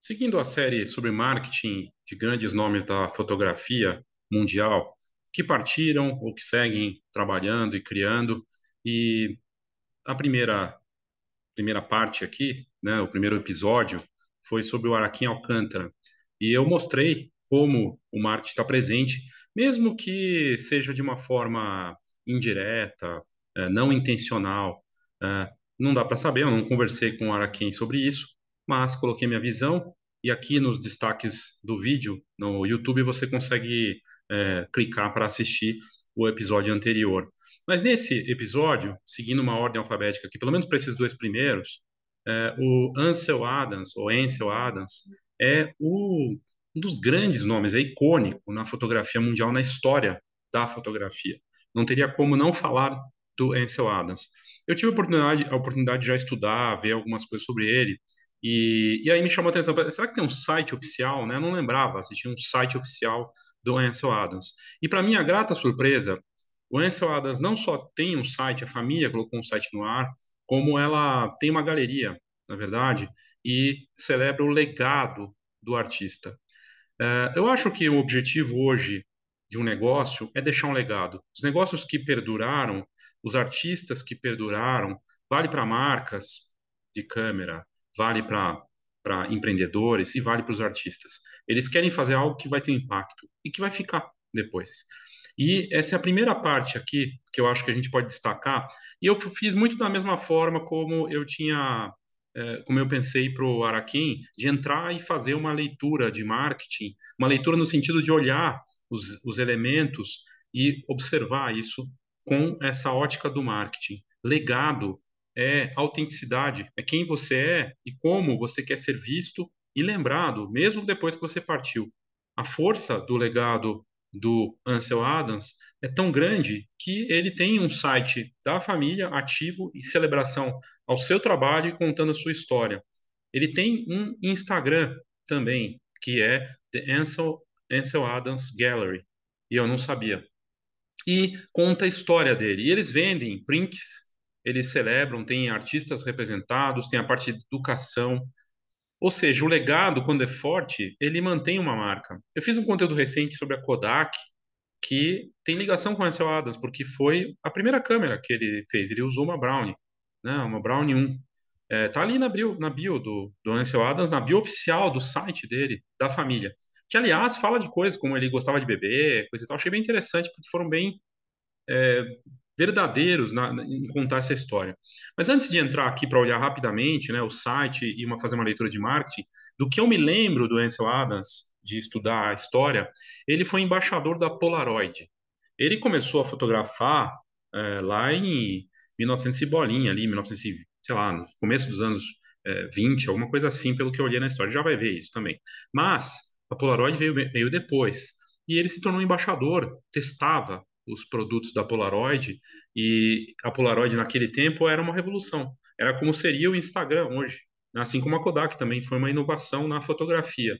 Seguindo a série sobre marketing de grandes nomes da fotografia mundial que partiram ou que seguem trabalhando e criando, e a primeira primeira parte aqui, né, o primeiro episódio foi sobre o Araquim Alcântara e eu mostrei como o marketing está presente, mesmo que seja de uma forma indireta, eh, não intencional. Eh, não dá para saber, eu não conversei com o Araquim sobre isso, mas coloquei minha visão e aqui nos destaques do vídeo no YouTube você consegue é, clicar para assistir o episódio anterior. Mas nesse episódio, seguindo uma ordem alfabética aqui, pelo menos para esses dois primeiros, é, o Ansel Adams, ou Ansel Adams, é o, um dos grandes nomes, é icônico na fotografia mundial, na história da fotografia. Não teria como não falar do Ansel Adams. Eu tive a oportunidade, a oportunidade de já estudar, ver algumas coisas sobre ele, e, e aí me chamou a atenção, será que tem um site oficial? Né? Eu não lembrava se tinha um site oficial do Ansel Adams. E para minha grata surpresa, o Ansel Adams não só tem um site, a família colocou um site no ar, como ela tem uma galeria, na verdade, e celebra o legado do artista. É, eu acho que o objetivo hoje de um negócio é deixar um legado. Os negócios que perduraram, os artistas que perduraram, vale para marcas de câmera, vale para empreendedores e vale para os artistas. Eles querem fazer algo que vai ter um impacto e que vai ficar depois. E essa é a primeira parte aqui que eu acho que a gente pode destacar. E eu fiz muito da mesma forma como eu tinha, é, como eu pensei para o Araquém, de entrar e fazer uma leitura de marketing, uma leitura no sentido de olhar os, os elementos e observar isso com essa ótica do marketing. Legado é autenticidade, é quem você é e como você quer ser visto e lembrado, mesmo depois que você partiu. A força do legado do Ansel Adams é tão grande que ele tem um site da família ativo em celebração ao seu trabalho e contando a sua história. Ele tem um Instagram também, que é The Ansel, Ansel Adams Gallery, e eu não sabia. E conta a história dele. E eles vendem prints eles celebram, tem artistas representados, tem a parte de educação. Ou seja, o legado, quando é forte, ele mantém uma marca. Eu fiz um conteúdo recente sobre a Kodak, que tem ligação com a Ansel Adams, porque foi a primeira câmera que ele fez. Ele usou uma Brownie, né? uma Brownie 1. É, tá ali na bio, na bio do, do Ansel Adams, na bio oficial do site dele, da família. Que, aliás, fala de coisas como ele gostava de beber, coisa e tal. Achei bem interessante, porque foram bem é, verdadeiros na, em contar essa história. Mas antes de entrar aqui para olhar rapidamente né, o site e uma, fazer uma leitura de marketing, do que eu me lembro do Ansel Adams, de estudar a história, ele foi embaixador da Polaroid. Ele começou a fotografar é, lá em 1900 e bolinha, ali, 1900, sei lá, no começo dos anos é, eh, 20, alguma coisa assim, pelo que eu olhei na história. Já vai ver isso também. Mas a Polaroid veio, veio depois. E ele se tornou embaixador, testava os produtos da Polaroid, e a Polaroid naquele tempo era uma revolução. Era como seria o Instagram hoje, assim como a Kodak também foi uma inovação na fotografia.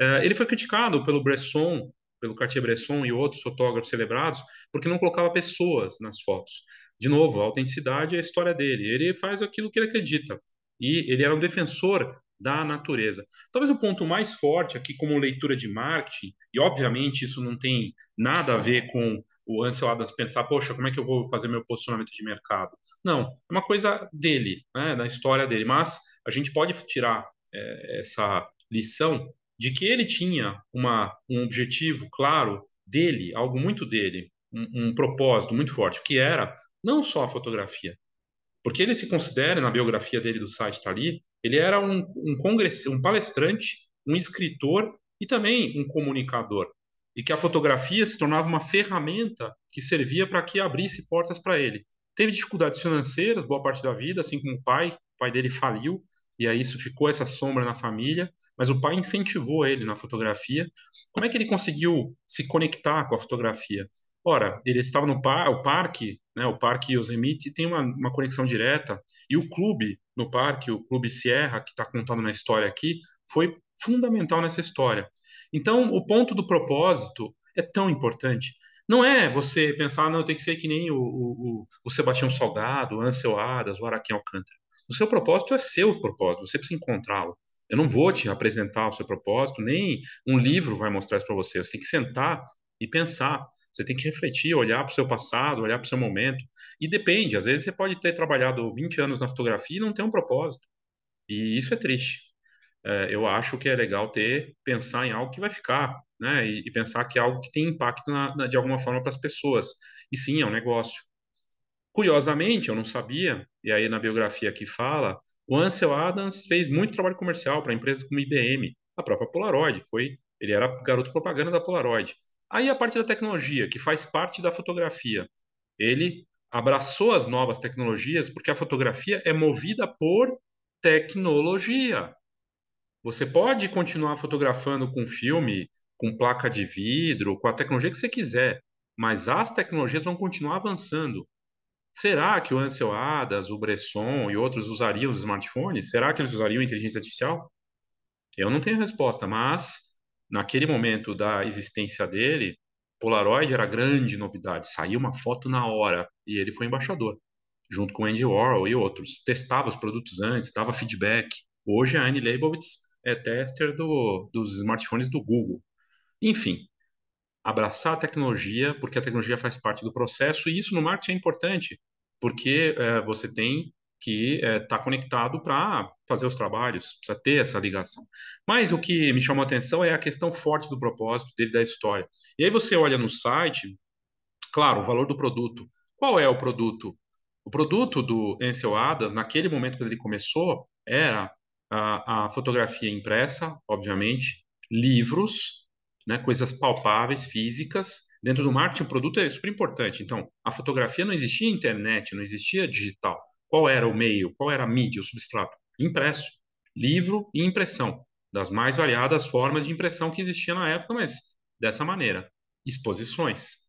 É, ele foi criticado pelo Bresson, pelo Cartier-Bresson e outros fotógrafos celebrados, porque não colocava pessoas nas fotos. De novo, a autenticidade é a história dele. Ele faz aquilo que ele acredita. E ele era um defensor da natureza. Talvez o ponto mais forte aqui, como leitura de marketing, e obviamente isso não tem nada a ver com o Ansel Adams pensar, poxa, como é que eu vou fazer meu posicionamento de mercado? Não, é uma coisa dele, né, da história dele. Mas a gente pode tirar é, essa lição de que ele tinha uma, um objetivo claro dele, algo muito dele, um, um propósito muito forte, que era não só a fotografia, porque ele se considera, na biografia dele do site está ali, ele era um, um congress, um palestrante, um escritor e também um comunicador. E que a fotografia se tornava uma ferramenta que servia para que abrisse portas para ele. Teve dificuldades financeiras boa parte da vida, assim como o pai. O pai dele faliu, e aí isso ficou essa sombra na família, mas o pai incentivou ele na fotografia. Como é que ele conseguiu se conectar com a fotografia? Ora, ele estava no par, o parque, né, o Parque Yosemite, tem uma, uma conexão direta, e o clube no parque, o Clube Sierra, que está contando na história aqui, foi fundamental nessa história. Então, o ponto do propósito é tão importante. Não é você pensar, não, tem que ser que nem o, o, o Sebastião Salgado, o Ansel Adas, o Araquém Alcântara. O seu propósito é seu propósito, você precisa encontrá-lo. Eu não vou te apresentar o seu propósito, nem um livro vai mostrar isso para você. Você tem que sentar e pensar você tem que refletir, olhar para o seu passado, olhar para o seu momento. E depende, às vezes você pode ter trabalhado 20 anos na fotografia e não ter um propósito. E isso é triste. É, eu acho que é legal ter, pensar em algo que vai ficar, né? E, e pensar que é algo que tem impacto na, na, de alguma forma para as pessoas. E sim, é um negócio. Curiosamente, eu não sabia, e aí na biografia que fala, o Ansel Adams fez muito trabalho comercial para empresas como IBM, a própria Polaroid, foi, ele era garoto propaganda da Polaroid. Aí a parte da tecnologia, que faz parte da fotografia. Ele abraçou as novas tecnologias, porque a fotografia é movida por tecnologia. Você pode continuar fotografando com filme, com placa de vidro, com a tecnologia que você quiser, mas as tecnologias vão continuar avançando. Será que o Ansel Adas, o Bresson e outros usariam os smartphones? Será que eles usariam inteligência artificial? Eu não tenho resposta, mas naquele momento da existência dele, Polaroid era grande novidade, saiu uma foto na hora e ele foi embaixador, junto com Andy Warhol e outros. Testava os produtos antes, dava feedback. Hoje a Annie Leibovitz é tester do, dos smartphones do Google. Enfim, abraçar a tecnologia, porque a tecnologia faz parte do processo e isso no marketing é importante, porque é, você tem que está é, tá conectado para fazer os trabalhos, precisa ter essa ligação. Mas o que me chamou a atenção é a questão forte do propósito dele, da história. E aí você olha no site, claro, o valor do produto. Qual é o produto? O produto do Ansel Adams, naquele momento que ele começou, era a, a fotografia impressa, obviamente, livros, né, coisas palpáveis, físicas. Dentro do marketing, o produto é super importante. Então, a fotografia não existia internet, não existia digital qual era o meio? Qual era a mídia, o substrato? Impresso, livro e impressão, das mais variadas formas de impressão que existia na época, mas dessa maneira. Exposições.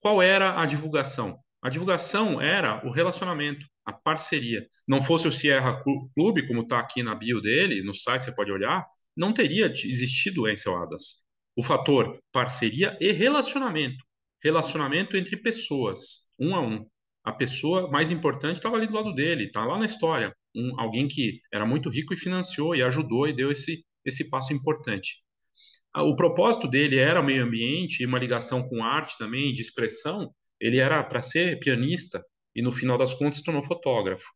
Qual era a divulgação? A divulgação era o relacionamento, a parceria. Não fosse o Sierra Clube, como está aqui na bio dele, no site você pode olhar, não teria existido Enceladus. O fator parceria e relacionamento. Relacionamento entre pessoas, um a um a pessoa mais importante estava ali do lado dele, está lá na história. Um, alguém que era muito rico e financiou e ajudou e deu esse, esse passo importante. Ah, o propósito dele era o meio ambiente e uma ligação com arte também, de expressão. Ele era para ser pianista e, no final das contas, se tornou fotógrafo,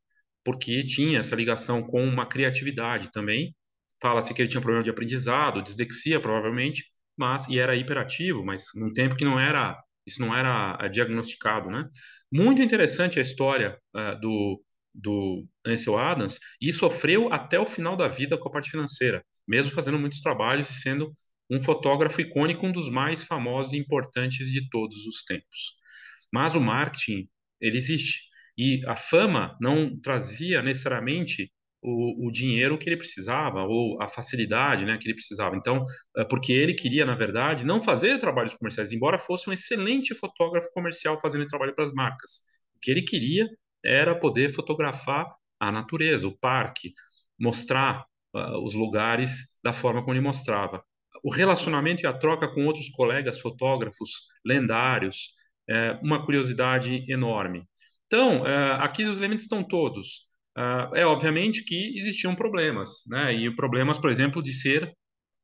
porque tinha essa ligação com uma criatividade também. Fala-se que ele tinha problema de aprendizado, dislexia, provavelmente, mas e era hiperativo, mas num tempo que não era isso não era é, diagnosticado, né? Muito interessante a história uh, do, do Ansel Adams e sofreu até o final da vida com a parte financeira, mesmo fazendo muitos trabalhos e sendo um fotógrafo icônico, um dos mais famosos e importantes de todos os tempos. Mas o marketing, ele existe. E a fama não trazia necessariamente o, o, dinheiro que ele precisava, ou a facilidade né, que ele precisava. Então, é, porque ele queria, na verdade, não fazer trabalhos comerciais, embora fosse um excelente fotógrafo comercial fazendo trabalho para as marcas. O que ele queria era poder fotografar a natureza, o parque, mostrar uh, os lugares da forma como ele mostrava. O relacionamento e a troca com outros colegas fotógrafos lendários, é uma curiosidade enorme. Então, uh, aqui os elementos estão todos Uh, é obviamente que existiam problemas, né? E problemas, por exemplo, de ser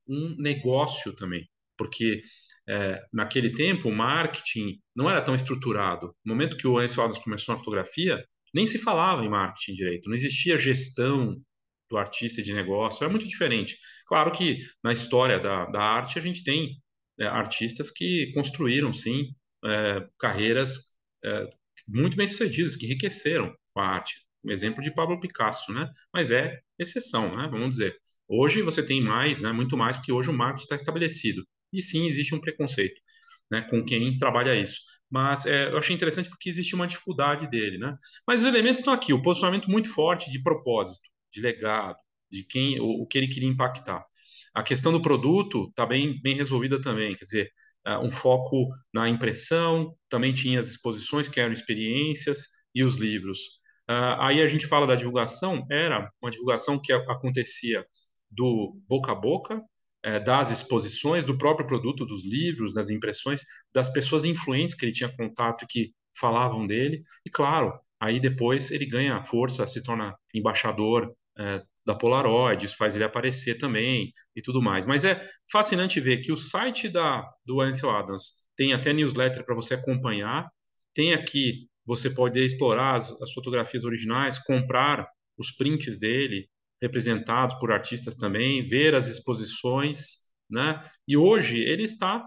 um negócio também, porque é, naquele tempo o marketing não era tão estruturado. No momento que o Ansel Adams começou na fotografia, nem se falava em marketing direito, não existia gestão do artista de negócio, era muito diferente. Claro que na história da, da arte a gente tem é, artistas que construíram, sim, é, carreiras é, muito bem sucedidas, que enriqueceram com a arte um exemplo de Pablo Picasso, né? Mas é exceção, né? Vamos dizer. Hoje você tem mais, né? Muito mais, porque hoje o marketing está estabelecido. E sim, existe um preconceito, né? Com quem trabalha isso. Mas é, eu achei interessante porque existe uma dificuldade dele, né? Mas os elementos estão aqui. O posicionamento muito forte de propósito, de legado, de quem, o, o que ele queria impactar. A questão do produto está bem, bem resolvida também. Quer dizer, é, um foco na impressão, também tinha as exposições, que eram experiências, e os livros. Uh, aí a gente fala da divulgação, era uma divulgação que acontecia do boca a boca, eh, das exposições, do próprio produto, dos livros, das impressões, das pessoas influentes que ele tinha contato e que falavam dele. E claro, aí depois ele ganha força, se torna embaixador eh, da Polaroid, isso faz ele aparecer também e tudo mais. Mas é fascinante ver que o site da, do Ansel Adams tem até newsletter para você acompanhar, tem aqui você pode explorar as, as fotografias originais, comprar os prints dele, representados por artistas também, ver as exposições, né? E hoje ele está,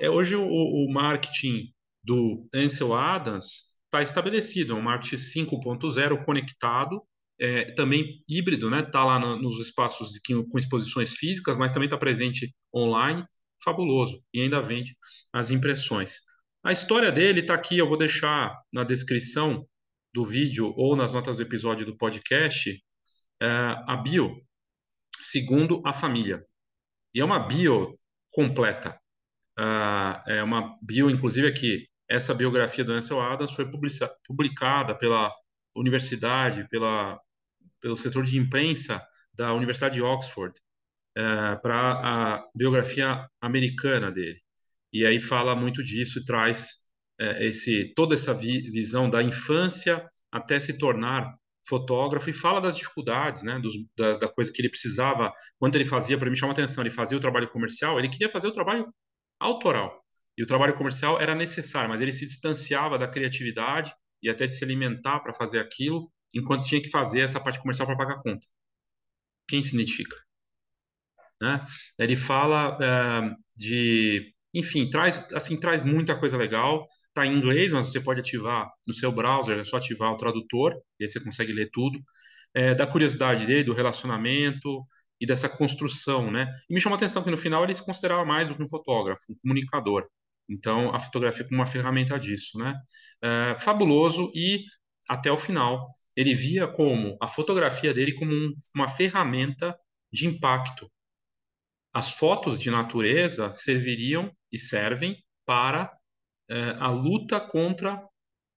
é, hoje o, o marketing do Ansel Adams está estabelecido, é um marketing 5.0 conectado, é, também híbrido, né? Está lá no, nos espaços de, com exposições físicas, mas também está presente online, fabuloso e ainda vende as impressões. A história dele está aqui, eu vou deixar na descrição do vídeo ou nas notas do episódio do podcast é, a bio, segundo a família. E é uma bio completa. é, é uma bio, inclusive, aqui. Essa biografia do Ansel Adams foi publicada pela universidade, pela, pelo setor de imprensa da Universidade de Oxford, é, para a biografia americana dele. E aí fala muito disso e traz é, esse, toda essa vi, visão da infância até se tornar fotógrafo e fala das dificuldades, né, dos, da, da, coisa que ele precisava, quando ele fazia, para me chamar atenção, ele fazia o trabalho comercial, ele queria fazer o trabalho autoral. E o trabalho comercial era necessário, mas ele se distanciava da criatividade e até de se alimentar para fazer aquilo, enquanto tinha que fazer essa parte comercial para pagar a conta. Quem se identifica? Né? Ele fala eh, de enfim, traz assim traz muita coisa legal. Está em inglês, mas você pode ativar no seu browser, é só ativar o tradutor, e aí você consegue ler tudo. É, da curiosidade dele, do relacionamento e dessa construção, né? E me chamou a atenção que no final ele se considerava mais um fotógrafo, um comunicador. Então, a fotografia como uma ferramenta disso, né? É, fabuloso e até o final ele via como a fotografia dele como um, uma ferramenta de impacto. As fotos de natureza serviriam e servem para uh, a luta contra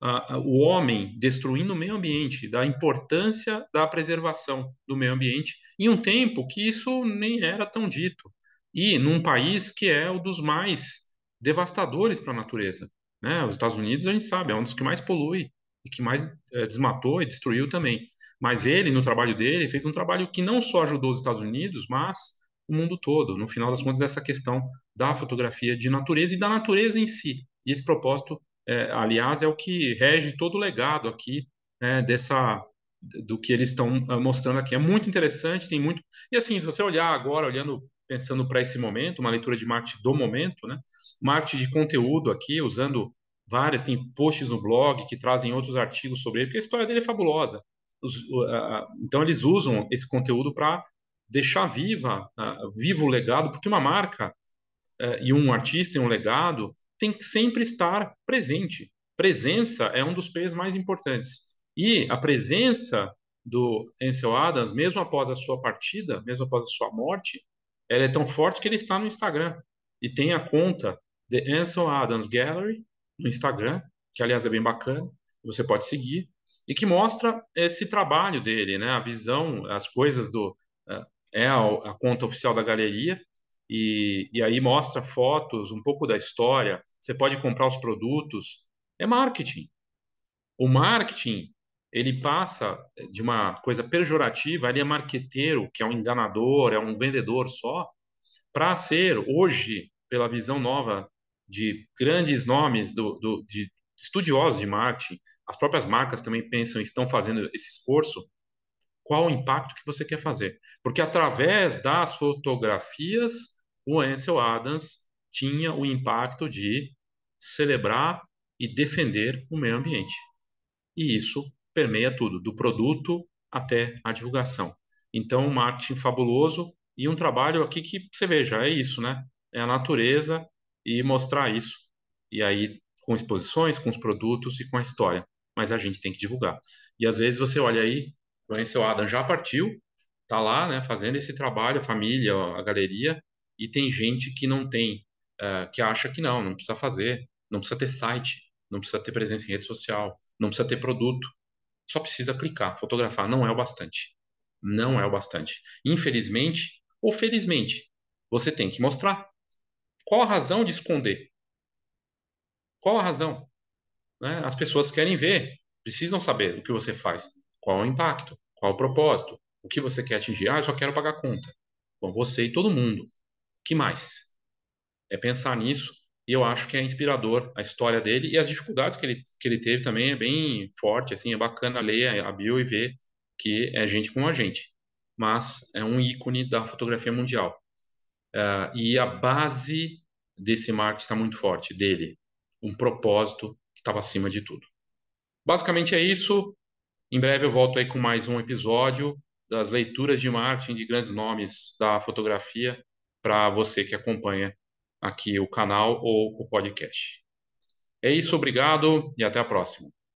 uh, o homem destruindo o meio ambiente, da importância da preservação do meio ambiente, em um tempo que isso nem era tão dito, e num país que é um dos mais devastadores para a natureza. Né? Os Estados Unidos, a gente sabe, é um dos que mais polui e que mais uh, desmatou e destruiu também. Mas ele, no trabalho dele, fez um trabalho que não só ajudou os Estados Unidos, mas o mundo todo. No final das contas, essa questão da fotografia de natureza e da natureza em si. E esse propósito, é, aliás, é o que rege todo o legado aqui né, dessa do que eles estão ah, mostrando aqui. É muito interessante, tem muito. E assim, se você olhar agora, olhando, pensando para esse momento, uma leitura de Marte do momento, né? Marte de conteúdo aqui, usando várias, tem posts no blog que trazem outros artigos sobre ele, porque a história dele é fabulosa. Os, uh, então eles usam esse conteúdo para deixar viva, uh, ah, vivo o legado, porque uma marca uh, e um artista e um legado tem que sempre estar presente. Presença é um dos P's mais importantes. E a presença do Ansel Adams, mesmo após a sua partida, mesmo após a sua morte, ela é tão forte que ele está no Instagram. E tem a conta The Ansel Adams Gallery no Instagram, que aliás é bem bacana, você pode seguir, e que mostra esse trabalho dele, né? a visão, as coisas do, eh, é a, a conta oficial da galeria, e, e aí mostra fotos, um pouco da história, você pode comprar os produtos, é marketing. O marketing, ele passa eh, de uma coisa pejorativa, ele é marqueteiro, que é um enganador, é um vendedor só, para ser hoje, pela visão nova de grandes nomes do, do, de estudiosos de marketing, as próprias marcas também pensam, estão fazendo esse esforço, qual o impacto que você quer fazer. Porque através das fotografias, o Ansel Adams tinha o impacto de celebrar e defender o meio ambiente. E isso permeia tudo, do produto até a divulgação. Então, um marketing fabuloso e um trabalho aqui que você veja, é isso, né? É a natureza e mostrar isso. E aí, com exposições, com os produtos e com a história. Mas a gente tem que divulgar. E às vezes você olha aí, o Ansel Adam já partiu, tá lá, né, fazendo esse trabalho, a família, a galeria, e tem gente que não tem, uh, que acha que não, não precisa fazer, não precisa ter site, não precisa ter presença em rede social, não precisa ter produto, só precisa clicar, fotografar, não é o bastante. Não é o bastante. Infelizmente, ou felizmente, você tem que mostrar. Qual a razão de esconder? Qual a razão? Né? As pessoas querem ver, precisam saber o que você faz. Qual é o impacto? Qual é o propósito? O que você quer atingir? Ah, eu só quero pagar a conta. Bom, você e todo mundo. O que mais? É pensar nisso e eu acho que é inspirador a história dele e as dificuldades que ele, que ele teve também é bem forte, assim, é bacana ler a bio e ver que é gente como a gente, mas é um ícone da fotografia mundial. Uh, e a base desse marketing está muito forte, dele, um propósito que estava acima de tudo. Basicamente é isso. Em breve eu volto aí com mais um episódio das leituras de marketing de grandes nomes da fotografia para você que acompanha aqui o canal ou o podcast. É isso, obrigado e até a próxima.